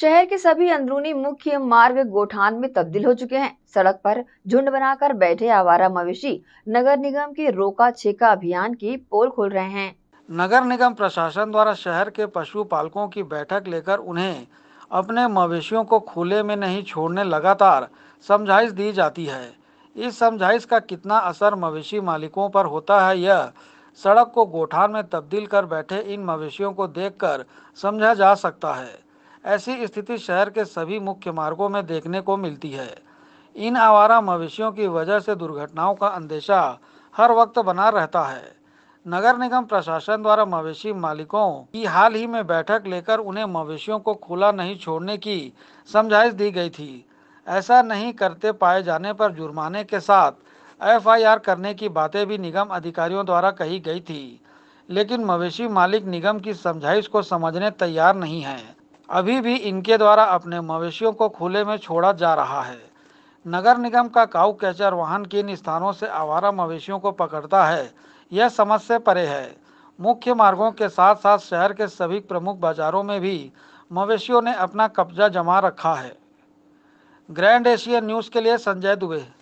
शहर के सभी अंदरूनी मुख्य मार्ग गोठान में तब्दील हो चुके हैं सड़क पर झुंड बनाकर बैठे आवारा मवेशी नगर निगम के रोका छेका अभियान की पोल खोल रहे हैं नगर निगम प्रशासन द्वारा शहर के पशु पालकों की बैठक लेकर उन्हें अपने मवेशियों को खुले में नहीं छोड़ने लगातार समझाइश दी जाती है इस समझाइश का कितना असर मवेशी मालिकों पर होता है यह सड़क को गोठान में तब्दील कर बैठे इन मवेशियों को देखकर समझा जा सकता है ऐसी स्थिति शहर के सभी मुख्य मार्गों में देखने को मिलती है इन आवारा मवेशियों की वजह से दुर्घटनाओं का अंदेशा हर वक्त बना रहता है नगर निगम प्रशासन द्वारा मवेशी मालिकों की हाल ही में बैठक लेकर उन्हें मवेशियों को खुला नहीं छोड़ने की समझाइश दी गई थी ऐसा नहीं करते पाए जाने पर जुर्माने के साथ एफआईआर करने की बातें भी निगम अधिकारियों द्वारा कही गई थी लेकिन मवेशी मालिक निगम की समझाइश को समझने तैयार नहीं है अभी भी इनके द्वारा अपने मवेशियों को खुले में छोड़ा जा रहा है नगर निगम का काउ कैचर वाहन किन स्थानों से आवारा मवेशियों को पकड़ता है यह समझ से परे है मुख्य मार्गों के साथ साथ शहर के सभी प्रमुख बाजारों में भी मवेशियों ने अपना कब्जा जमा रखा है ग्रैंड एशिया न्यूज़ के लिए संजय दुबे